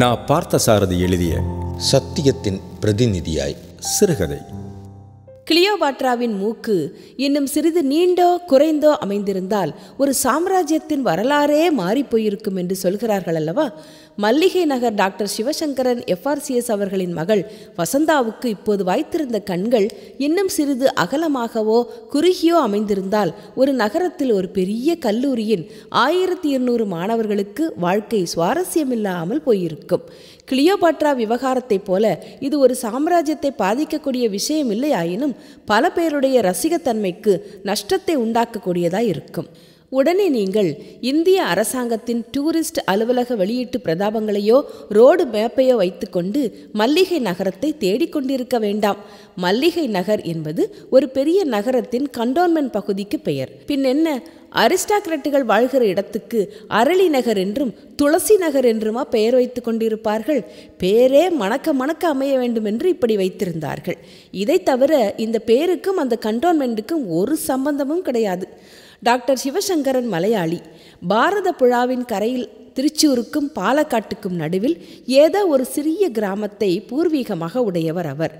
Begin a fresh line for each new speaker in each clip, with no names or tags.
நான் பார்த்த சாரதி எழுதிய சத்தியத்தின் பிரதிநிதியாய் சிறுகதை கிளியோபாட்ராவின் மூக்கு இன்னும் சிறிது நீண்டோ குறைந்தோ அமைந்திருந்தால் ஒரு சாம்ராஜ்யத்தின் வரலாறே மாறிப்போயிருக்கும் என்று சொல்கிறார்கள் அல்லவா மல்லிகை நகர் டாக்டர் சிவசங்கரன் எஃப்ஆர்சிஎஸ் அவர்களின் மகள் வசந்தாவுக்கு இப்போது வாய்த்திருந்த கண்கள் இன்னும் சிறிது அகலமாகவோ குறுகியோ அமைந்திருந்தால் ஒரு நகரத்தில் ஒரு பெரிய கல்லூரியின் ஆயிரத்தி இருநூறு மாணவர்களுக்கு வாழ்க்கை சுவாரஸ்யமில்லாமல் போயிருக்கும் கிளியோபாட்ரா விவகாரத்தைப் போல இது ஒரு சாம்ராஜ்யத்தை பாதிக்கக்கூடிய விஷயம் இல்லையாயினும் பல பேருடைய ரசிகத்தன்மைக்கு நஷ்டத்தை உண்டாக்கக்கூடியதாய் இருக்கும் உடனே நீங்கள் இந்திய அரசாங்கத்தின் டூரிஸ்ட் அலுவலக வெளியீட்டு பிரதாபங்களையோ ரோடு மேப்பையோ வைத்துக்கொண்டு மல்லிகை நகரத்தை தேடிக்கொண்டிருக்க வேண்டாம் மல்லிகை நகர் என்பது ஒரு பெரிய நகரத்தின் கண்டோன்மெண்ட் பகுதிக்கு பெயர் பின் என்ன அரிஸ்டாக்ரட்டுகள் வாழ்கிற இடத்துக்கு அரளி நகர் என்றும் துளசி நகர் என்றுமா பெயர் வைத்து கொண்டிருப்பார்கள் பேரே மணக்க மணக்க அமைய வேண்டும் என்று இப்படி வைத்திருந்தார்கள் இதை தவிர இந்த பேருக்கும் அந்த கண்டோன்மெண்ட்டுக்கும் ஒரு சம்பந்தமும் கிடையாது டாக்டர் சிவசங்கரன் மலையாளி பாரத புழாவின் கரையில் திருச்சூருக்கும் பாலக்காட்டுக்கும் நடுவில் ஏதோ ஒரு சிறிய கிராமத்தை பூர்வீகமாக உடையவர் அவர்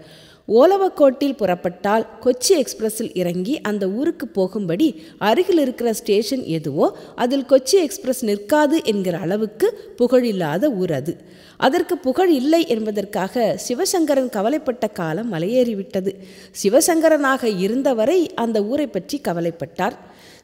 ஓலவக்கோட்டில் புறப்பட்டால் கொச்சி எக்ஸ்பிரஸில் இறங்கி அந்த ஊருக்கு போகும்படி அருகில் இருக்கிற ஸ்டேஷன் எதுவோ அதில் கொச்சி எக்ஸ்பிரஸ் நிற்காது என்கிற அளவுக்கு புகழில்லாத ஊர் அது அதற்கு புகழ் இல்லை என்பதற்காக சிவசங்கரன் கவலைப்பட்ட காலம் மலையேறிவிட்டது சிவசங்கரனாக இருந்தவரை அந்த ஊரை பற்றி கவலைப்பட்டார்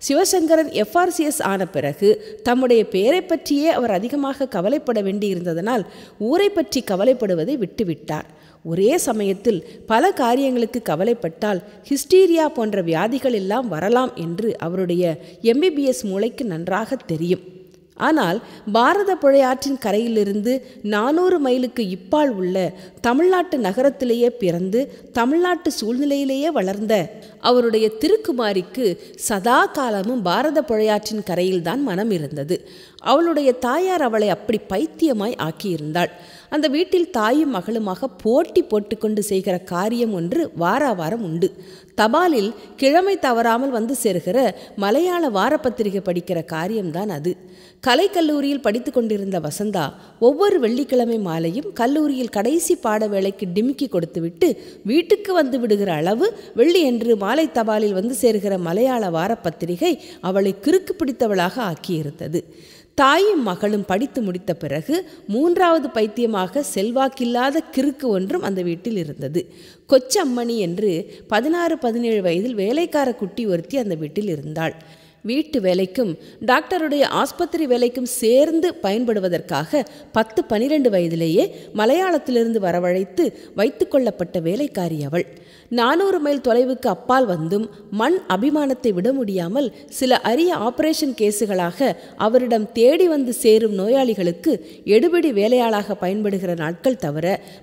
சிவசங்கரன் எஃப்ஆர்சிஎஸ் ஆன பிறகு தம்முடைய பெயரை பற்றியே அவர் அதிகமாக கவலைப்பட வேண்டியிருந்ததனால் ஊரை பற்றி கவலைப்படுவதை விட்டுவிட்டார் ஒரே சமயத்தில் பல காரியங்களுக்கு கவலைப்பட்டால் ஹிஸ்டீரியா போன்ற வியாதிகள் எல்லாம் வரலாம் என்று அவருடைய எம்பிபிஎஸ் மூளைக்கு நன்றாக தெரியும் ஆனால் பாரத புழையாற்றின் கரையிலிருந்து நானூறு மைலுக்கு இப்பால் உள்ள தமிழ்நாட்டு நகரத்திலேயே பிறந்து தமிழ்நாட்டு சூழ்நிலையிலேயே வளர்ந்த அவருடைய திருக்குமாரிக்கு சதா காலமும் பாரத புழையாற்றின் கரையில்தான் மனம் இருந்தது அவளுடைய தாயார் அவளை அப்படி பைத்தியமாய் ஆக்கியிருந்தாள் அந்த வீட்டில் தாயும் மகளுமாக போட்டி போட்டுக்கொண்டு செய்கிற காரியம் ஒன்று வார வாரம் உண்டு தபாலில் கிழமை தவறாமல் வந்து சேர்கிற மலையாள வாரப்பத்திரிகை படிக்கிற காரியம்தான் அது கலைக்கல்லூரியில் படித்து கொண்டிருந்த வசந்தா ஒவ்வொரு வெள்ளிக்கிழமை மாலையும் கல்லூரியில் கடைசி பாட வேலைக்கு டிமிக்கி கொடுத்துவிட்டு வீட்டுக்கு வந்து விடுகிற அளவு வெள்ளி என்று மாலை தபாலில் வந்து சேர்கிற மலையாள வார பத்திரிகை அவளை கிறுக்கு பிடித்தவளாக ஆக்கியிருந்தது தாயும் மகளும் படித்து முடித்த பிறகு மூன்றாவது பைத்தியமாக செல்வாக்கில்லாத கிறுக்கு ஒன்றும் அந்த வீட்டில் இருந்தது கொச்சம்மணி என்று பதினாறு பதினேழு வயதில் வேலைக்கார குட்டி ஒருத்தி அந்த வீட்டில் இருந்தாள் வீட்டு வேலைக்கும் டாக்டருடைய ஆஸ்பத்திரி வேலைக்கும் சேர்ந்து பயன்படுவதற்காக பத்து பனிரெண்டு வயதிலேயே மலையாளத்திலிருந்து வரவழைத்து வைத்து கொள்ளப்பட்ட வேலைக்காரி அவள் நானூறு மைல் தொலைவுக்கு அப்பால் வந்தும் மண் அபிமானத்தை விட முடியாமல் சில அரிய ஆபரேஷன் கேசுகளாக அவரிடம் தேடி வந்து சேரும் நோயாளிகளுக்கு எடுபடி வேலையாளாக பயன்படுகிற நாட்கள் தவிர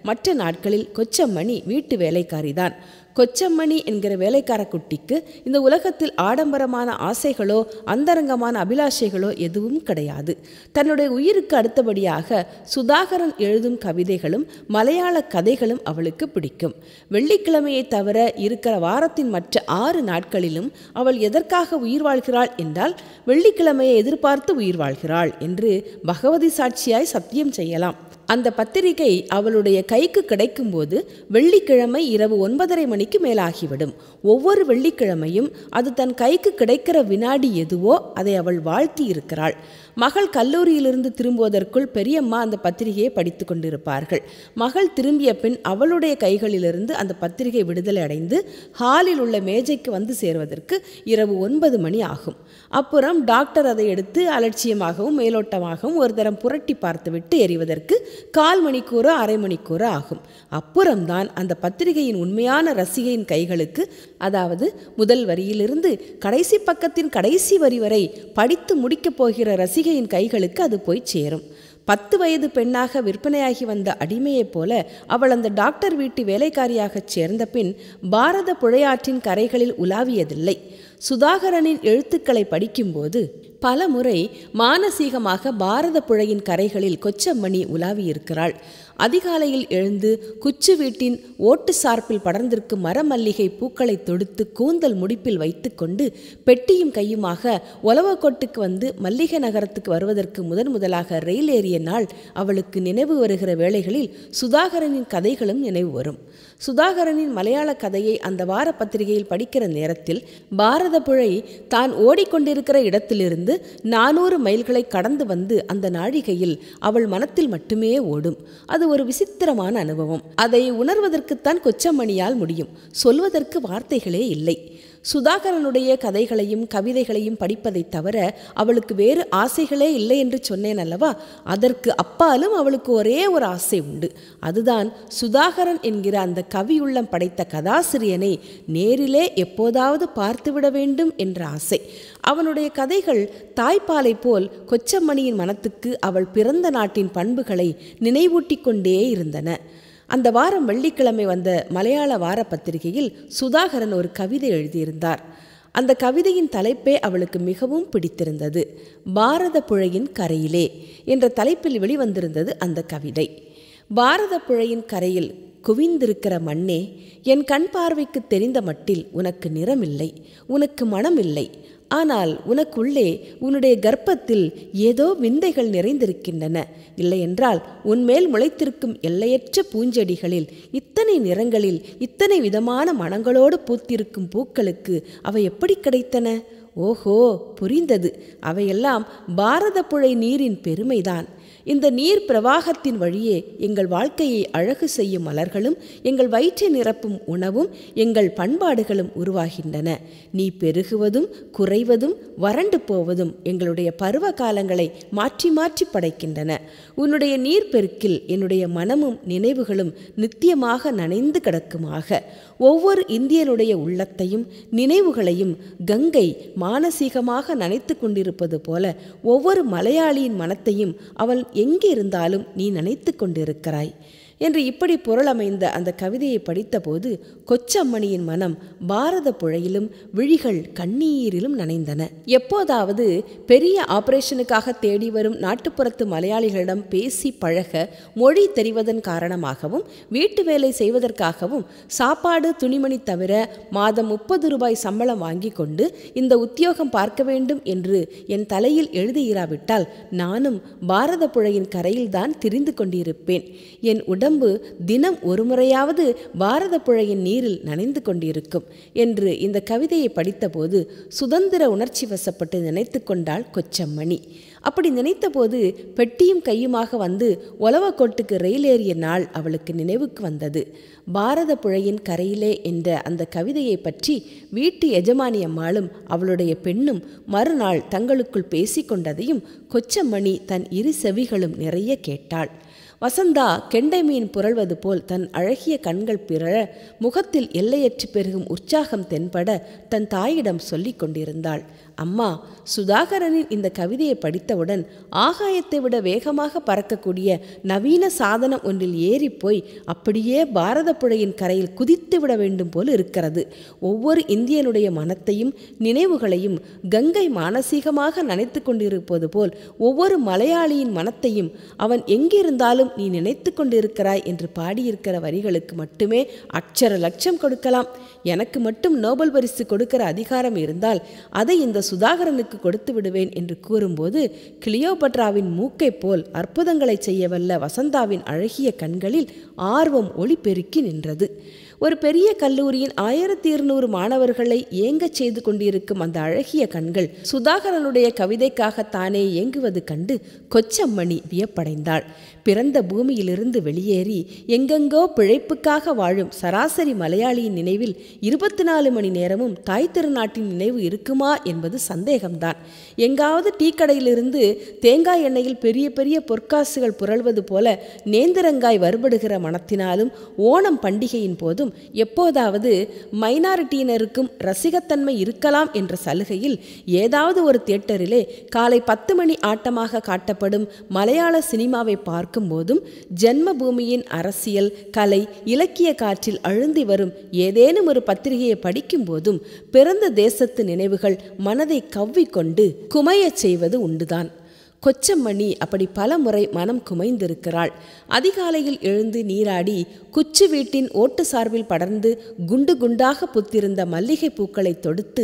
மற்ற நாட்களில் கொச்சம்மணி வீட்டு வேலைக்காரிதான் கொச்சம்மணி என்கிற வேலைக்கார குட்டிக்கு இந்த உலகத்தில் ஆடம்பரமான ஆசைகளோ அந்தரங்கமான அபிலாஷைகளோ எதுவும் கிடையாது தன்னுடைய உயிருக்கு அடுத்தபடியாக சுதாகரன் எழுதும் கவிதைகளும் மலையாள கதைகளும் அவளுக்கு பிடிக்கும் வெள்ளிக்கிழமையை தவிர இருக்கிற வாரத்தின் மற்ற ஆறு நாட்களிலும் அவள் எதற்காக உயிர் வாழ்கிறாள் என்றால் வெள்ளிக்கிழமையை எதிர்பார்த்து உயிர் வாழ்கிறாள் என்று பகவதி சாட்சியாய் சத்தியம் செய்யலாம் அந்த பத்திரிகை அவளுடைய கைக்கு கிடைக்கும்போது வெள்ளிக்கிழமை இரவு ஒன்பதரை மணிக்கு மேலாகிவிடும் ஒவ்வொரு வெள்ளிக்கிழமையும் அது தன் கைக்கு கிடைக்கிற வினாடி எதுவோ அதை அவள் வாழ்த்தி இருக்கிறாள் மகள் கல்லூரியிலிருந்து திரும்புவதற்குள் பெரியம்மா அந்த பத்திரிகையை படித்து கொண்டிருப்பார்கள் மகள் திரும்பிய பின் அவளுடைய கைகளிலிருந்து அந்த பத்திரிகை விடுதலை அடைந்து ஹாலில் உள்ள மேஜைக்கு வந்து சேர்வதற்கு இரவு ஒன்பது மணி ஆகும் அப்புறம் டாக்டர் அதை எடுத்து அலட்சியமாகவும் மேலோட்டமாகவும் ஒரு தரம் புரட்டி பார்த்துவிட்டு எறிவதற்கு கால் மணிக்கூரோ அரை மணிக்கூறு ஆகும் அப்புறம்தான் அந்த பத்திரிகையின் உண்மையான ரசிகையின் கைகளுக்கு அதாவது முதல் வரியிலிருந்து கடைசி பக்கத்தின் கடைசி வரி வரை படித்து முடிக்கப் போகிற ரசிகை கைகேயின் கைகளுக்கு அது போய் சேரும் பத்து வயது பெண்ணாக விற்பனையாகி வந்த அடிமையைப் போல அவள் அந்த டாக்டர் வீட்டு வேலைக்காரியாகச் சேர்ந்த பின் பாரத புழையாற்றின் கரைகளில் உலாவியதில்லை சுதாகரனின் எழுத்துக்களை படிக்கும்போது பல முறை மானசீகமாக பாரத புழையின் கரைகளில் கொச்சம்மணி உலாவியிருக்கிறாள் அதிகாலையில் எழுந்து குச்சு வீட்டின் ஓட்டு சார்பில் படர்ந்திருக்கும் மரமல்லிகை பூக்களை தொடுத்து கூந்தல் முடிப்பில் வைத்துக்கொண்டு பெட்டியும் கையுமாக ஒலவக்கோட்டுக்கு வந்து மல்லிகை நகரத்துக்கு வருவதற்கு முதன் முதலாக ரயில் ஏறிய நாள் அவளுக்கு நினைவு வருகிற வேளைகளில் சுதாகரனின் கதைகளும் நினைவு வரும் சுதாகரனின் மலையாள கதையை அந்த வார பத்திரிகையில் படிக்கிற நேரத்தில் பாரத புழை தான் ஓடிக்கொண்டிருக்கிற இடத்திலிருந்து நானூறு மைல்களை கடந்து வந்து அந்த நாழிகையில் அவள் மனத்தில் மட்டுமே ஓடும் அது அது ஒரு விசித்திரமான அனுபவம் அதை உணர்வதற்குத்தான் கொச்சமணியால் முடியும் சொல்வதற்கு வார்த்தைகளே இல்லை சுதாகரனுடைய கதைகளையும் கவிதைகளையும் படிப்பதைத் தவிர அவளுக்கு வேறு ஆசைகளே இல்லை என்று சொன்னேன் அல்லவா அதற்கு அப்பாலும் அவளுக்கு ஒரே ஒரு ஆசை உண்டு அதுதான் சுதாகரன் என்கிற அந்த கவியுள்ளம் படைத்த கதாசிரியனை நேரிலே எப்போதாவது பார்த்துவிட வேண்டும் என்ற ஆசை அவனுடைய கதைகள் தாய்ப்பாலை போல் கொச்சமணியின் மனத்துக்கு அவள் பிறந்த நாட்டின் பண்புகளை நினைவூட்டி கொண்டே இருந்தன அந்த வாரம் வெள்ளிக்கிழமை வந்த மலையாள வார பத்திரிகையில் சுதாகரன் ஒரு கவிதை எழுதியிருந்தார் அந்த கவிதையின் தலைப்பே அவளுக்கு மிகவும் பிடித்திருந்தது பாரத புழையின் கரையிலே என்ற தலைப்பில் வெளிவந்திருந்தது அந்த கவிதை பாரத புழையின் கரையில் குவிந்திருக்கிற மண்ணே என் கண் பார்வைக்கு தெரிந்த மட்டில் உனக்கு நிறமில்லை உனக்கு மனமில்லை ஆனால் உனக்குள்ளே உன்னுடைய கர்ப்பத்தில் ஏதோ விந்தைகள் நிறைந்திருக்கின்றன இல்லையென்றால் உன்மேல் முளைத்திருக்கும் எல்லையற்ற பூஞ்செடிகளில் இத்தனை நிறங்களில் இத்தனை விதமான மனங்களோடு பூத்திருக்கும் பூக்களுக்கு அவை எப்படி கிடைத்தன ஓஹோ புரிந்தது அவையெல்லாம் பாரத புழை நீரின் பெருமைதான் இந்த நீர் பிரவாகத்தின் வழியே எங்கள் வாழ்க்கையை அழகு செய்யும் மலர்களும் எங்கள் வயிற்றை நிரப்பும் உணவும் எங்கள் பண்பாடுகளும் உருவாகின்றன நீ பெருகுவதும் குறைவதும் வறண்டு போவதும் எங்களுடைய பருவ காலங்களை மாற்றி மாற்றி படைக்கின்றன உன்னுடைய நீர் பெருக்கில் என்னுடைய மனமும் நினைவுகளும் நித்தியமாக நனைந்து கிடக்குமாக ஒவ்வொரு இந்தியனுடைய உள்ளத்தையும் நினைவுகளையும் கங்கை மானசீகமாக நனைத்து கொண்டிருப்பது போல ஒவ்வொரு மலையாளியின் மனத்தையும் அவள் எங்கிருந்தாலும் நீ நினைத்து கொண்டிருக்கிறாய் என்று இப்படி பொருளமைந்த அந்த கவிதையை படித்தபோது கொச்சம்மணியின் மனம் பாரத புழையிலும் விழிகள் கண்ணீரிலும் நனைந்தன எப்போதாவது பெரிய ஆபரேஷனுக்காக தேடி வரும் நாட்டுப்புறத்து மலையாளிகளிடம் பேசி பழக மொழி தெரிவதன் காரணமாகவும் வீட்டு வேலை செய்வதற்காகவும் சாப்பாடு துணிமணி தவிர மாதம் முப்பது ரூபாய் சம்பளம் வாங்கி கொண்டு இந்த உத்தியோகம் பார்க்க வேண்டும் என்று என் தலையில் எழுதியிராவிட்டால் நானும் பாரத புழையின் கரையில்தான் திரிந்து கொண்டிருப்பேன் என் உடம்பு உடம்பு தினம் ஒரு முறையாவது பாரத புழையின் நீரில் நனைந்து கொண்டிருக்கும் என்று இந்த கவிதையை படித்தபோது சுதந்திர உணர்ச்சி வசப்பட்டு நினைத்து கொண்டாள் கொச்சம்மணி அப்படி நினைத்தபோது பெட்டியும் கையுமாக வந்து உலவக்கோட்டுக்கு ரயில் ஏறிய நாள் அவளுக்கு நினைவுக்கு வந்தது பாரத புழையின் கரையிலே என்ற அந்த கவிதையை பற்றி வீட்டு எஜமானி அம்மாளும் அவளுடைய பெண்ணும் மறுநாள் தங்களுக்குள் பேசிக்கொண்டதையும் கொச்சமணி தன் இரு செவிகளும் நிறைய கேட்டாள் வசந்தா கெண்டை மீன் புரள்வது போல் தன் அழகிய கண்கள் பிறழ முகத்தில் எல்லையற்று பெருகும் உற்சாகம் தென்பட தன் தாயிடம் சொல்லி கொண்டிருந்தாள் அம்மா சுதாகரனின் இந்த கவிதையை படித்தவுடன் ஆகாயத்தை விட வேகமாக பறக்கக்கூடிய நவீன சாதனம் ஒன்றில் ஏறிப்போய் அப்படியே பாரத புழையின் கரையில் குதித்து விட வேண்டும் போல் இருக்கிறது ஒவ்வொரு இந்தியனுடைய மனத்தையும் நினைவுகளையும் கங்கை மானசீகமாக நினைத்து கொண்டிருப்பது போல் ஒவ்வொரு மலையாளியின் மனத்தையும் அவன் எங்கிருந்தாலும் நீ நினைத்து கொண்டிருக்கிறாய் என்று பாடியிருக்கிற வரிகளுக்கு மட்டுமே அக்ஷர லட்சம் கொடுக்கலாம் எனக்கு மட்டும் நோபல் பரிசு கொடுக்கிற அதிகாரம் இருந்தால் அதை இந்த சுதாகரனுக்கு கொடுத்து விடுவேன் என்று கூறும்போது கிளியோபட்ராவின் மூக்கைப் போல் அற்புதங்களை செய்யவல்ல வசந்தாவின் அழகிய கண்களில் ஆர்வம் ஒளி பெருக்கி நின்றது ஒரு பெரிய கல்லூரியின் ஆயிரத்தி இருநூறு மாணவர்களை ஏங்கச் செய்து கொண்டிருக்கும் அந்த அழகிய கண்கள் சுதாகரனுடைய கவிதைக்காகத்தானே தானே இயங்குவது கண்டு கொச்சம்மணி வியப்படைந்தாள் பிறந்த பூமியிலிருந்து வெளியேறி எங்கெங்கோ பிழைப்புக்காக வாழும் சராசரி மலையாளியின் நினைவில் இருபத்தி நாலு மணி நேரமும் தாய் திருநாட்டின் நினைவு இருக்குமா என்பது சந்தேகம்தான் எங்காவது டீ கடையிலிருந்து தேங்காய் எண்ணெயில் பெரிய பெரிய பொற்காசுகள் புரள்வது போல நேந்திரங்காய் வருபடுகிற மனத்தினாலும் ஓணம் பண்டிகையின் போதும் எப்போதாவது மைனாரிட்டியினருக்கும் ரசிகத்தன்மை இருக்கலாம் என்ற சலுகையில் ஏதாவது ஒரு தியேட்டரிலே காலை பத்து மணி ஆட்டமாக காட்டப்படும் மலையாள சினிமாவை பார்க்க பார்க்கும்போதும் ஜென்ம பூமியின் அரசியல் கலை இலக்கிய காற்றில் அழுந்தி வரும் ஏதேனும் ஒரு பத்திரிகையை படிக்கும்போதும் பிறந்த தேசத்து நினைவுகள் மனதை கவ்விக்கொண்டு குமையச் செய்வது உண்டுதான் கொச்சம்மணி அப்படி பல முறை மனம் குமைந்திருக்கிறாள் அதிகாலையில் எழுந்து நீராடி குச்சி வீட்டின் ஓட்டு சார்பில் படர்ந்து குண்டு குண்டாக புத்திருந்த மல்லிகை பூக்களை தொடுத்து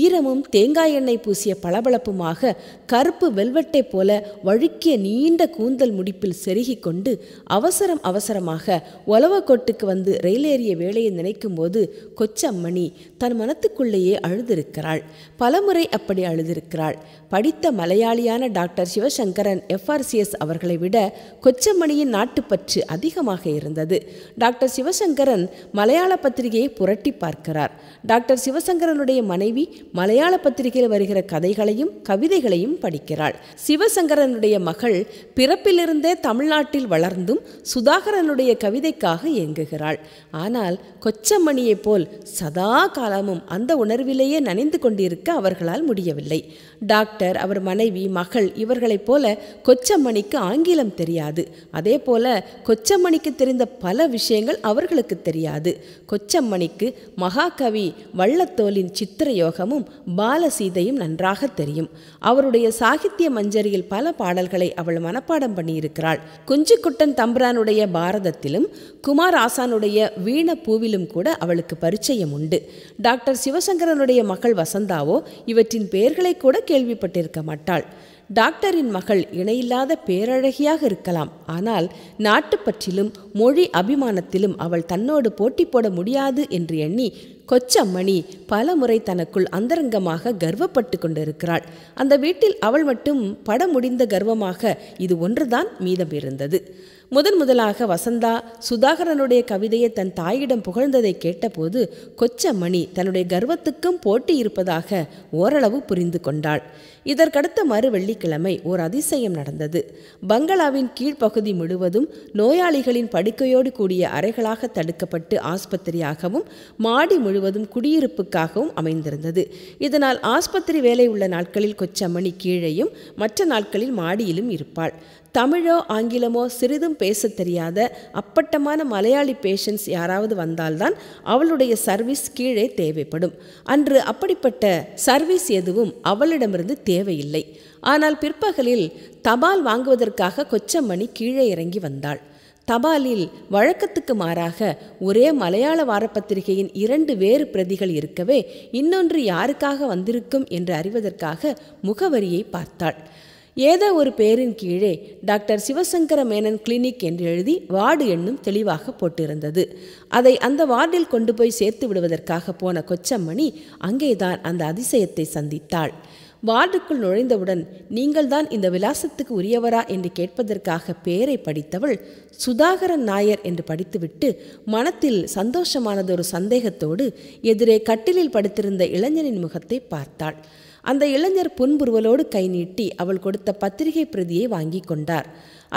ஈரமும் தேங்காய் எண்ணெய் பூசிய பளபளப்புமாக கருப்பு வெல்வெட்டை போல வழுக்கிய நீண்ட கூந்தல் முடிப்பில் செருகி கொண்டு அவசரம் அவசரமாக உலவக்கோட்டுக்கு வந்து ரயிலேறிய ஏறிய வேலையை நினைக்கும்போது கொச்சம்மணி தன் மனத்துக்குள்ளேயே அழுதிருக்கிறாள் பலமுறை அப்படி அழுதிருக்கிறாள் படித்த மலையாளியான டாக்டர் சிவசங்கரன் எஃப்ஆர்சிஎஸ் அவர்களை விட கொச்சமணியின் நாட்டுப்பற்று அதிகமாக இருந்தது டாக்டர் சிவசங்கரன் மலையாள பத்திரிகையை புரட்டி பார்க்கிறார் டாக்டர் சிவசங்கரனுடைய மனைவி மலையாள பத்திரிகையில் வருகிற கதைகளையும் கவிதைகளையும் படிக்கிறாள் சிவசங்கரனுடைய மகள் பிறப்பிலிருந்தே தமிழ்நாட்டில் வளர்ந்தும் சுதாகரனுடைய கவிதைக்காக இயங்குகிறாள் ஆனால் கொச்சமணியைப் போல் சதா காலமும் அந்த உணர்விலேயே நனைந்து கொண்டிருக்க அவர்களால் முடியவில்லை டாக்டர் அவர் மனைவி மகள் இவர்களைப் போல கொச்சமணிக்கு ஆங்கிலம் தெரியாது அதே போல கொச்சமணிக்கு தெரிந்த பல விஷயங்கள் அவர்களுக்கு தெரியாது கொச்சமணிக்கு மகாகவி வள்ளத்தோலின் சித்திரயோகமும் பாலசீதையும் நன்றாக தெரியும் அவருடைய சாகித்ய மஞ்சரியில் பல பாடல்களை அவள் மனப்பாடம் பண்ணியிருக்கிறாள் குஞ்சுக்குட்டன் தம்பிரானுடைய பாரதத்திலும் குமார் ஆசானுடைய வீண பூவிலும் கூட அவளுக்கு பரிச்சயம் உண்டு டாக்டர் சிவசங்கரனுடைய மகள் வசந்தாவோ இவற்றின் பெயர்களை கூட கேள்விப்பட்டிருக்க மாட்டாள் டாக்டரின் மகள் இணையில்லாத பேரழகியாக இருக்கலாம் ஆனால் நாட்டு பற்றிலும் மொழி அபிமானத்திலும் அவள் தன்னோடு போட்டி போட முடியாது என்று எண்ணி கொச்சம்மணி பல முறை தனக்குள் அந்தரங்கமாக கர்வப்பட்டு கொண்டிருக்கிறாள் அந்த வீட்டில் அவள் மட்டும் பட முடிந்த கர்வமாக இது ஒன்றுதான் மீதம் இருந்தது முதன் முதலாக வசந்தா சுதாகரனுடைய கவிதையை தன் தாயிடம் புகழ்ந்ததை கேட்டபோது கொச்சமணி தன்னுடைய கர்வத்துக்கும் போட்டி இருப்பதாக ஓரளவு புரிந்து கொண்டாள் இதற்கடுத்த மறு வெள்ளிக்கிழமை ஓர் அதிசயம் நடந்தது பங்களாவின் கீழ்ப்பகுதி முழுவதும் நோயாளிகளின் படுக்கையோடு கூடிய அறைகளாக தடுக்கப்பட்டு ஆஸ்பத்திரியாகவும் மாடி முழுவதும் குடியிருப்புக்காகவும் அமைந்திருந்தது இதனால் ஆஸ்பத்திரி வேலை உள்ள நாட்களில் கொச்சமணி கீழேயும் மற்ற நாட்களில் மாடியிலும் இருப்பாள் தமிழோ ஆங்கிலமோ சிறிதும் பேச தெரியாத அப்பட்டமான மலையாளி பேஷன்ஸ் யாராவது வந்தால்தான் அவளுடைய சர்வீஸ் கீழே தேவைப்படும் அன்று அப்படிப்பட்ட சர்வீஸ் எதுவும் அவளிடமிருந்து தேவையில்லை ஆனால் பிற்பகலில் தபால் வாங்குவதற்காக கொச்சமணி கீழே இறங்கி வந்தாள் தபாலில் வழக்கத்துக்கு மாறாக ஒரே மலையாள வாரப்பத்திரிகையின் இரண்டு வேறு பிரதிகள் இருக்கவே இன்னொன்று யாருக்காக வந்திருக்கும் என்று அறிவதற்காக முகவரியை பார்த்தாள் ஏதோ ஒரு பேரின் கீழே டாக்டர் சிவசங்கர மேனன் கிளினிக் என்று எழுதி வார்டு என்னும் தெளிவாக போட்டிருந்தது அதை அந்த வார்டில் கொண்டு போய் சேர்த்து விடுவதற்காக போன கொச்சம்மணி அங்கேதான் அந்த அதிசயத்தை சந்தித்தாள் வார்டுக்குள் நுழைந்தவுடன் நீங்கள்தான் இந்த விலாசத்துக்கு உரியவரா என்று கேட்பதற்காக பேரை படித்தவள் சுதாகரன் நாயர் என்று படித்துவிட்டு மனத்தில் சந்தோஷமானதொரு சந்தேகத்தோடு எதிரே கட்டிலில் படுத்திருந்த இளைஞனின் முகத்தை பார்த்தாள் அந்த இளைஞர் புன்புருவலோடு கை நீட்டி அவள் கொடுத்த பத்திரிகை பிரதியை வாங்கி கொண்டார்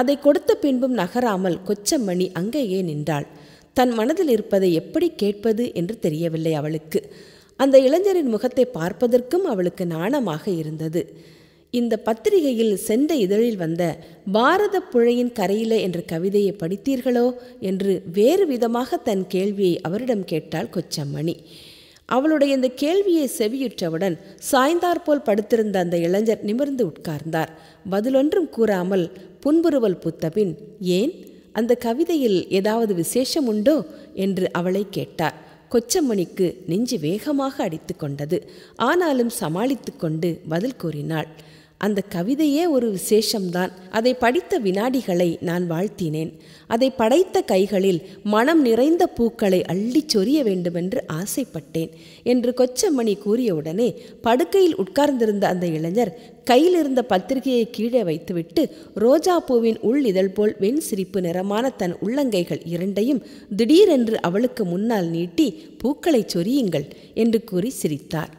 அதை கொடுத்த பின்பும் நகராமல் கொச்சம்மணி அங்கேயே நின்றாள் தன் மனதில் இருப்பதை எப்படி கேட்பது என்று தெரியவில்லை அவளுக்கு அந்த இளைஞரின் முகத்தை பார்ப்பதற்கும் அவளுக்கு நாணமாக இருந்தது இந்த பத்திரிகையில் சென்ற இதழில் வந்த பாரத புழையின் கரையிலே என்ற கவிதையை படித்தீர்களோ என்று வேறு விதமாக தன் கேள்வியை அவரிடம் கேட்டாள் கொச்சம்மணி அவளுடைய இந்த கேள்வியை செவியுற்றவுடன் சாய்ந்தாற்போல் படுத்திருந்த அந்த இளைஞர் நிமிர்ந்து உட்கார்ந்தார் பதிலொன்றும் கூறாமல் புன்புருவல் புத்தபின் ஏன் அந்த கவிதையில் ஏதாவது விசேஷம் உண்டோ என்று அவளை கேட்டார் கொச்சமணிக்கு நெஞ்சு வேகமாக அடித்து கொண்டது ஆனாலும் சமாளித்து கொண்டு பதில் கூறினாள் அந்த கவிதையே ஒரு விசேஷம்தான் அதை படித்த வினாடிகளை நான் வாழ்த்தினேன் அதை படைத்த கைகளில் மனம் நிறைந்த பூக்களை அள்ளிச் சொரிய வேண்டுமென்று ஆசைப்பட்டேன் என்று கொச்சமணி கூறியவுடனே படுக்கையில் உட்கார்ந்திருந்த அந்த இளைஞர் கையிலிருந்த பத்திரிகையை கீழே வைத்துவிட்டு ரோஜா பூவின் உள் இதழ் போல் வெண் சிரிப்பு நிறமான தன் உள்ளங்கைகள் இரண்டையும் திடீரென்று அவளுக்கு முன்னால் நீட்டி பூக்களை சொரியுங்கள் என்று கூறி சிரித்தார்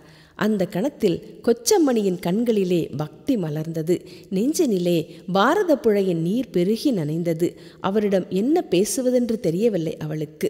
அந்த கணத்தில் கொச்சம்மணியின் கண்களிலே பக்தி மலர்ந்தது நெஞ்சினிலே பாரத புழையின் நீர் பெருகி நனைந்தது அவரிடம் என்ன பேசுவதென்று தெரியவில்லை அவளுக்கு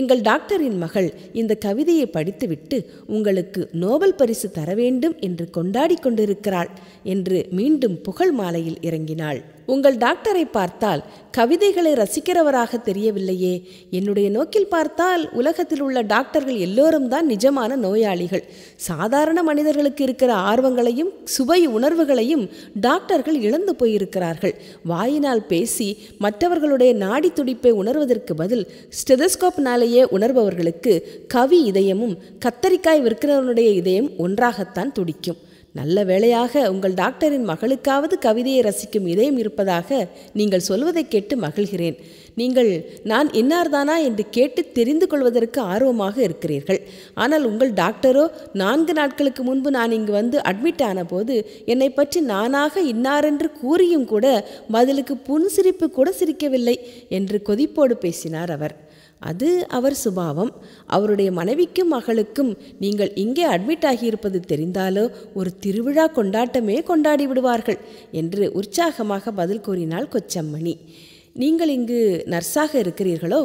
எங்கள் டாக்டரின் மகள் இந்த கவிதையை படித்துவிட்டு உங்களுக்கு நோபல் பரிசு தர வேண்டும் என்று கொண்டாடி கொண்டிருக்கிறாள் என்று மீண்டும் புகழ் மாலையில் இறங்கினாள் உங்கள் டாக்டரை பார்த்தால் கவிதைகளை ரசிக்கிறவராக தெரியவில்லையே என்னுடைய நோக்கில் பார்த்தால் உலகத்தில் உள்ள டாக்டர்கள் எல்லோரும் தான் நிஜமான நோயாளிகள் சாதாரண மனிதர்களுக்கு இருக்கிற ஆர்வங்களையும் சுவை உணர்வுகளையும் டாக்டர்கள் இழந்து போயிருக்கிறார்கள் வாயினால் பேசி மற்றவர்களுடைய நாடி துடிப்பை உணர்வதற்கு பதில் ஸ்டெதஸ்கோப்னாலேயே உணர்பவர்களுக்கு கவி இதயமும் கத்தரிக்காய் விற்கிறவனுடைய இதயம் ஒன்றாகத்தான் துடிக்கும் நல்ல வேளையாக உங்கள் டாக்டரின் மகளுக்காவது கவிதையை ரசிக்கும் இதயம் இருப்பதாக நீங்கள் சொல்வதை கேட்டு மகிழ்கிறேன் நீங்கள் நான் இன்னார்தானா என்று கேட்டு தெரிந்து கொள்வதற்கு ஆர்வமாக இருக்கிறீர்கள் ஆனால் உங்கள் டாக்டரோ நான்கு நாட்களுக்கு முன்பு நான் இங்கு வந்து அட்மிட் ஆனபோது என்னை பற்றி நானாக இன்னாரென்று கூறியும் கூட பதிலுக்கு புன்சிரிப்பு கூட சிரிக்கவில்லை என்று கொதிப்போடு பேசினார் அவர் அது அவர் சுபாவம் அவருடைய மனைவிக்கும் மகளுக்கும் நீங்கள் இங்கே அட்மிட் ஆகியிருப்பது தெரிந்தாலோ ஒரு திருவிழா கொண்டாட்டமே கொண்டாடி விடுவார்கள் என்று உற்சாகமாக பதில் கூறினாள் கொச்சம்மணி நீங்கள் இங்கு நர்ஸாக இருக்கிறீர்களோ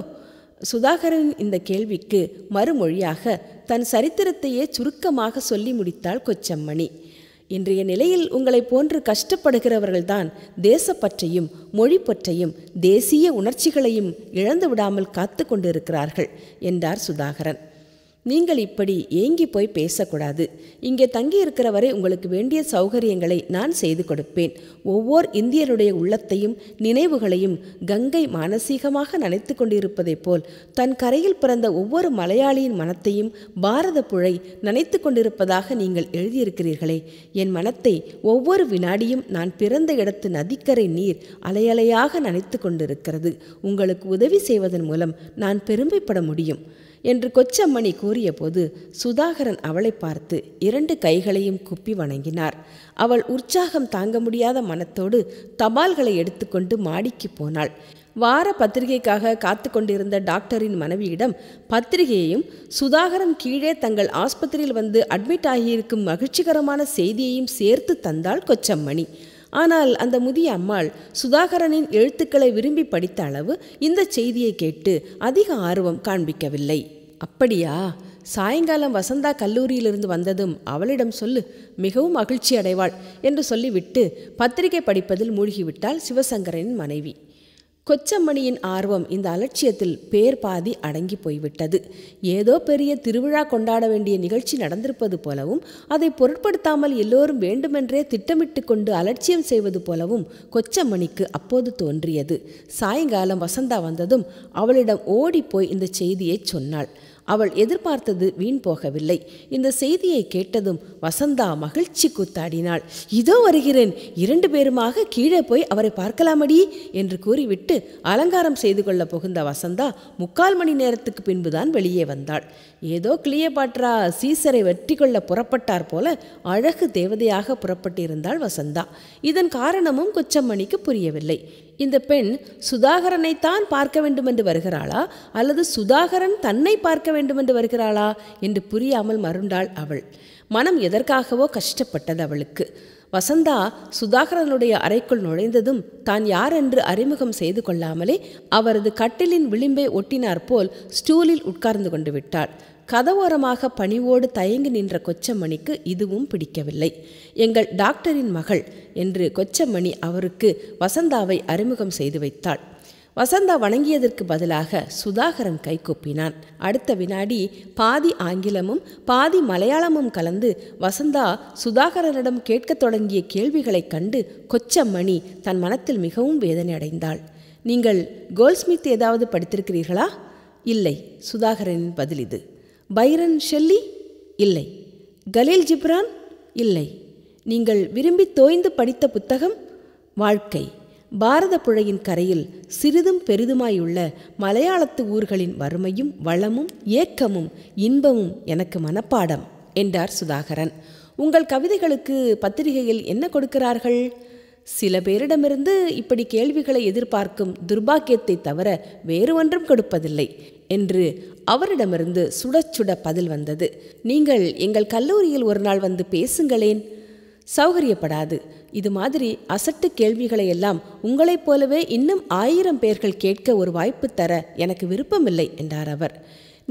சுதாகரன் இந்த கேள்விக்கு மறுமொழியாக தன் சரித்திரத்தையே சுருக்கமாக சொல்லி முடித்தாள் கொச்சம்மணி இன்றைய நிலையில் உங்களை போன்று கஷ்டப்படுகிறவர்கள்தான் தேசப்பற்றையும் மொழி பற்றையும் தேசிய உணர்ச்சிகளையும் இழந்து விடாமல் காத்து கொண்டிருக்கிறார்கள் என்றார் சுதாகரன் நீங்கள் இப்படி ஏங்கி போய் பேசக்கூடாது இங்கே தங்கியிருக்கிற வரை உங்களுக்கு வேண்டிய சௌகரியங்களை நான் செய்து கொடுப்பேன் ஒவ்வொரு இந்தியருடைய உள்ளத்தையும் நினைவுகளையும் கங்கை மானசீகமாக நினைத்து கொண்டிருப்பதைப் போல் தன் கரையில் பிறந்த ஒவ்வொரு மலையாளியின் மனத்தையும் பாரத புழை நினைத்து கொண்டிருப்பதாக நீங்கள் எழுதியிருக்கிறீர்களே என் மனத்தை ஒவ்வொரு வினாடியும் நான் பிறந்த இடத்து நதிக்கரை நீர் அலையலையாக நினைத்து கொண்டிருக்கிறது உங்களுக்கு உதவி செய்வதன் மூலம் நான் பெருமைப்பட முடியும் என்று கொச்சம்மணி கூறியபோது சுதாகரன் அவளை பார்த்து இரண்டு கைகளையும் குப்பி வணங்கினார் அவள் உற்சாகம் தாங்க முடியாத மனத்தோடு தபால்களை எடுத்துக்கொண்டு மாடிக்கு போனாள் வார பத்திரிகைக்காக காத்து கொண்டிருந்த டாக்டரின் மனைவியிடம் பத்திரிகையையும் சுதாகரன் கீழே தங்கள் ஆஸ்பத்திரியில் வந்து அட்மிட் ஆகியிருக்கும் மகிழ்ச்சிகரமான செய்தியையும் சேர்த்து தந்தாள் கொச்சம்மணி ஆனால் அந்த முதிய அம்மாள் சுதாகரனின் எழுத்துக்களை விரும்பி படித்த அளவு இந்த செய்தியை கேட்டு அதிக ஆர்வம் காண்பிக்கவில்லை அப்படியா சாயங்காலம் வசந்தா கல்லூரியிலிருந்து வந்ததும் அவளிடம் சொல்லு மிகவும் மகிழ்ச்சி அடைவாள் என்று சொல்லிவிட்டு பத்திரிகை படிப்பதில் மூழ்கிவிட்டாள் சிவசங்கரின் மனைவி கொச்சம்மணியின் ஆர்வம் இந்த அலட்சியத்தில் பேர் பாதி அடங்கி போய்விட்டது ஏதோ பெரிய திருவிழா கொண்டாட வேண்டிய நிகழ்ச்சி நடந்திருப்பது போலவும் அதை பொருட்படுத்தாமல் எல்லோரும் வேண்டுமென்றே திட்டமிட்டு கொண்டு அலட்சியம் செய்வது போலவும் கொச்சம்மணிக்கு அப்போது தோன்றியது சாயங்காலம் வசந்தா வந்ததும் அவளிடம் ஓடிப்போய் இந்த செய்தியை சொன்னாள் அவள் எதிர்பார்த்தது வீண் போகவில்லை இந்த செய்தியை கேட்டதும் வசந்தா மகிழ்ச்சி கூத்தாடினாள் இதோ வருகிறேன் இரண்டு பேருமாக கீழே போய் அவரை பார்க்கலாமடி என்று கூறிவிட்டு அலங்காரம் செய்து கொள்ள புகுந்த வசந்தா முக்கால் மணி நேரத்துக்கு பின்புதான் வெளியே வந்தாள் ஏதோ கிளியபாட்ரா சீசரை வெற்றி கொள்ள புறப்பட்டார் போல அழகு தேவதையாக புறப்பட்டிருந்தாள் வசந்தா இதன் காரணமும் கொச்சம்மணிக்கு புரியவில்லை இந்த பெண் சுதாகரனைத்தான் பார்க்க வேண்டுமென்று வருகிறாளா அல்லது சுதாகரன் தன்னை பார்க்க வேண்டுமென்று வருகிறாளா என்று புரியாமல் மருண்டாள் அவள் மனம் எதற்காகவோ கஷ்டப்பட்டது அவளுக்கு வசந்தா சுதாகரனுடைய அறைக்குள் நுழைந்ததும் தான் யார் என்று அறிமுகம் செய்து கொள்ளாமலே அவரது கட்டிலின் விளிம்பை ஒட்டினாற்போல் ஸ்டூலில் உட்கார்ந்து கொண்டு விட்டாள் கதவோரமாக பணிவோடு தயங்கி நின்ற கொச்சமணிக்கு இதுவும் பிடிக்கவில்லை எங்கள் டாக்டரின் மகள் என்று கொச்சமணி அவருக்கு வசந்தாவை அறிமுகம் செய்து வைத்தாள் வசந்தா வணங்கியதற்கு பதிலாக சுதாகரன் கைகூப்பினான் அடுத்த வினாடி பாதி ஆங்கிலமும் பாதி மலையாளமும் கலந்து வசந்தா சுதாகரனிடம் கேட்கத் தொடங்கிய கேள்விகளைக் கண்டு கொச்சமணி தன் மனத்தில் மிகவும் வேதனை அடைந்தாள் நீங்கள் கோல்ஸ்மித் ஏதாவது படித்திருக்கிறீர்களா இல்லை சுதாகரனின் பதில் இது பைரன் ஷெல்லி இல்லை கலீல் ஜிப்ரான் இல்லை நீங்கள் விரும்பி தோய்ந்து படித்த புத்தகம் வாழ்க்கை பாரத புழையின் கரையில் சிறிதும் பெரிதுமாயுள்ள மலையாளத்து ஊர்களின் வறுமையும் வளமும் ஏக்கமும் இன்பமும் எனக்கு மனப்பாடம் என்றார் சுதாகரன் உங்கள் கவிதைகளுக்கு பத்திரிகையில் என்ன கொடுக்கிறார்கள் சில பேரிடமிருந்து இப்படி கேள்விகளை எதிர்பார்க்கும் துர்பாக்கியத்தை தவிர வேறு ஒன்றும் கொடுப்பதில்லை என்று அவரிடமிருந்து சுட சுட பதில் வந்தது நீங்கள் எங்கள் கல்லூரியில் ஒரு நாள் வந்து பேசுங்களேன் சௌகரியப்படாது இது மாதிரி அசட்டு கேள்விகளை எல்லாம் உங்களைப் போலவே இன்னும் ஆயிரம் பேர்கள் கேட்க ஒரு வாய்ப்பு தர எனக்கு விருப்பமில்லை என்றார் அவர்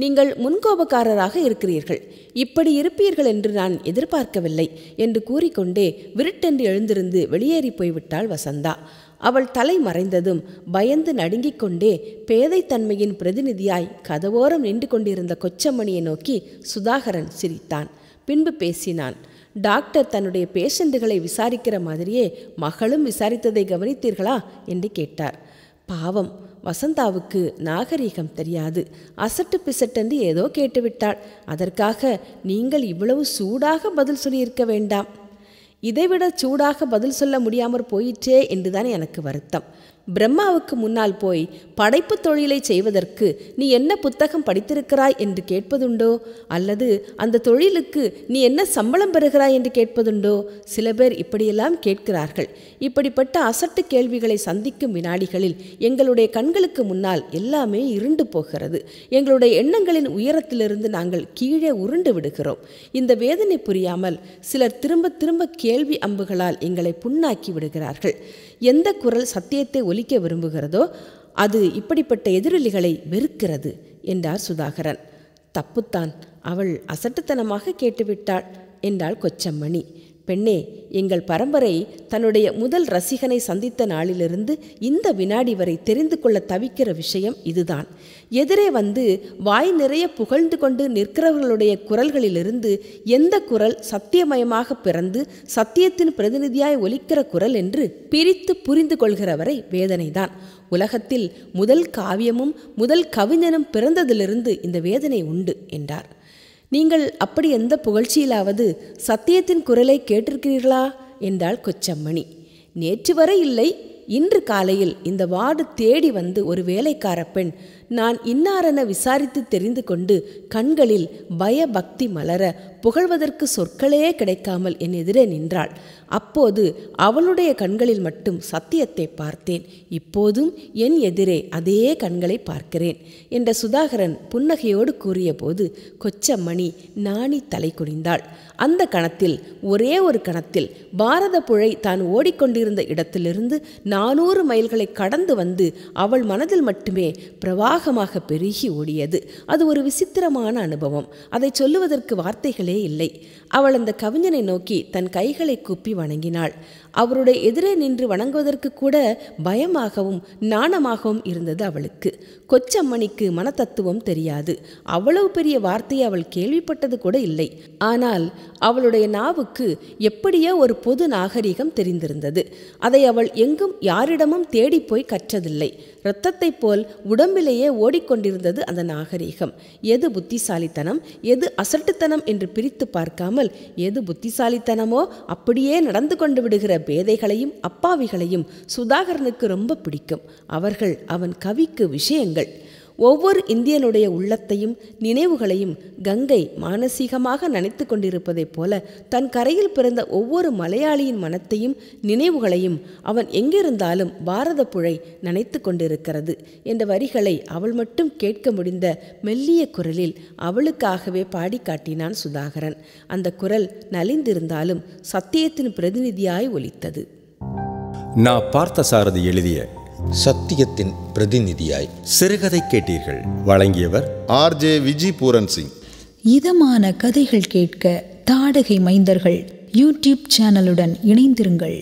நீங்கள் முன்கோபக்காரராக இருக்கிறீர்கள் இப்படி இருப்பீர்கள் என்று நான் எதிர்பார்க்கவில்லை என்று கூறிக்கொண்டே விருட்டென்று எழுந்திருந்து வெளியேறி போய்விட்டாள் வசந்தா அவள் தலை மறைந்ததும் பயந்து நடுங்கிக் கொண்டே பேதைத்தன்மையின் பிரதிநிதியாய் கதவோரம் நின்று கொண்டிருந்த கொச்சமணியை நோக்கி சுதாகரன் சிரித்தான் பின்பு பேசினான் டாக்டர் தன்னுடைய பேஷண்ட்டுகளை விசாரிக்கிற மாதிரியே மகளும் விசாரித்ததை கவனித்தீர்களா என்று கேட்டார் பாவம் வசந்தாவுக்கு நாகரீகம் தெரியாது அசட்டு பிசட்டென்று ஏதோ கேட்டுவிட்டாள் அதற்காக நீங்கள் இவ்வளவு சூடாக பதில் சொல்லியிருக்க வேண்டாம் இதைவிட சூடாக பதில் சொல்ல முடியாமற் போயிற்றே என்றுதான் எனக்கு வருத்தம் பிரம்மாவுக்கு முன்னால் போய் படைப்பு தொழிலை செய்வதற்கு நீ என்ன புத்தகம் படித்திருக்கிறாய் என்று கேட்பதுண்டோ அல்லது அந்த தொழிலுக்கு நீ என்ன சம்பளம் பெறுகிறாய் என்று கேட்பதுண்டோ சில பேர் இப்படியெல்லாம் கேட்கிறார்கள் இப்படிப்பட்ட அசட்டு கேள்விகளை சந்திக்கும் வினாடிகளில் எங்களுடைய கண்களுக்கு முன்னால் எல்லாமே இருண்டு போகிறது எங்களுடைய எண்ணங்களின் உயரத்திலிருந்து நாங்கள் கீழே உருண்டு விடுகிறோம் இந்த வேதனை புரியாமல் சிலர் திரும்ப திரும்ப கேள்வி அம்புகளால் எங்களை புண்ணாக்கி விடுகிறார்கள் எந்த குரல் சத்தியத்தை ஒலிக்க விரும்புகிறதோ அது இப்படிப்பட்ட எதிரொலிகளை வெறுக்கிறது என்றார் சுதாகரன் தப்புத்தான் அவள் அசட்டுத்தனமாக கேட்டுவிட்டாள் என்றாள் கொச்சம்மணி பெண்ணே எங்கள் பரம்பரை தன்னுடைய முதல் ரசிகனை சந்தித்த நாளிலிருந்து இந்த வினாடி வரை தெரிந்து கொள்ள தவிக்கிற விஷயம் இதுதான் எதிரே வந்து வாய் நிறைய புகழ்ந்து கொண்டு நிற்கிறவர்களுடைய குரல்களிலிருந்து எந்த குரல் சத்தியமயமாக பிறந்து சத்தியத்தின் பிரதிநிதியாய் ஒலிக்கிற குரல் என்று பிரித்து புரிந்து கொள்கிறவரை வேதனைதான் உலகத்தில் முதல் காவியமும் முதல் கவிஞனும் பிறந்ததிலிருந்து இந்த வேதனை உண்டு என்றார் நீங்கள் அப்படி எந்த புகழ்ச்சியிலாவது சத்தியத்தின் குரலை கேட்டிருக்கிறீர்களா என்றாள் கொச்சம்மணி நேற்று வரை இல்லை இன்று காலையில் இந்த வார்டு தேடி வந்து ஒரு வேலைக்கார பெண் நான் இன்னாரென விசாரித்து தெரிந்து கொண்டு கண்களில் பயபக்தி மலர புகழ்வதற்கு சொற்களே கிடைக்காமல் என் எதிரே நின்றாள் அப்போது அவளுடைய கண்களில் மட்டும் சத்தியத்தை பார்த்தேன் இப்போதும் என் எதிரே அதே கண்களை பார்க்கிறேன் என்ற சுதாகரன் புன்னகையோடு கூறியபோது கொச்சமணி நாணி தலை குனிந்தாள் அந்த கணத்தில் ஒரே ஒரு கணத்தில் பாரத புழை தான் ஓடிக்கொண்டிருந்த இடத்திலிருந்து நானூறு மைல்களை கடந்து வந்து அவள் மனதில் மட்டுமே பிரவாகமாக பெருகி ஓடியது அது ஒரு விசித்திரமான அனுபவம் அதை சொல்லுவதற்கு வார்த்தைகளே 这一类。அவள் அந்த கவிஞனை நோக்கி தன் கைகளை கூப்பி வணங்கினாள் அவருடைய எதிரே நின்று வணங்குவதற்கு கூட பயமாகவும் நாணமாகவும் இருந்தது அவளுக்கு கொச்சம்மணிக்கு மனத்தத்துவம் தெரியாது அவ்வளவு பெரிய வார்த்தையை அவள் கேள்விப்பட்டது கூட இல்லை ஆனால் அவளுடைய நாவுக்கு எப்படியோ ஒரு பொது நாகரீகம் தெரிந்திருந்தது அதை அவள் எங்கும் யாரிடமும் தேடிப்போய் கற்றதில்லை இரத்தத்தைப் போல் உடம்பிலேயே ஓடிக்கொண்டிருந்தது அந்த நாகரீகம் எது புத்திசாலித்தனம் எது அசட்டுத்தனம் என்று பிரித்து பார்க்காமல் இல்லாமல் எது புத்திசாலித்தனமோ அப்படியே நடந்து கொண்டு விடுகிற பேதைகளையும் அப்பாவிகளையும் சுதாகரனுக்கு ரொம்ப பிடிக்கும் அவர்கள் அவன் கவிக்கு விஷயங்கள் ஒவ்வொரு இந்தியனுடைய உள்ளத்தையும் நினைவுகளையும் கங்கை மானசீகமாக நினைத்து கொண்டிருப்பதைப் போல தன் கரையில் பிறந்த ஒவ்வொரு மலையாளியின் மனத்தையும் நினைவுகளையும் அவன் எங்கிருந்தாலும் பாரத புழை நினைத்து கொண்டிருக்கிறது என்ற வரிகளை அவள் மட்டும் கேட்க முடிந்த மெல்லிய குரலில் அவளுக்காகவே பாடி காட்டினான் சுதாகரன் அந்த குரல் நலிந்திருந்தாலும் சத்தியத்தின் பிரதிநிதியாய் ஒலித்தது நான் பார்த்த சாரதி எழுதிய சத்தியத்தின் பிரதிநிதியாய் சிறுகதை கேட்டீர்கள் வழங்கியவர் ஆர் ஜே விஜி பூரன் சிங் இதமான கதைகள் கேட்க தாடகை மைந்தர்கள் யூடியூப் சேனலுடன் இணைந்திருங்கள்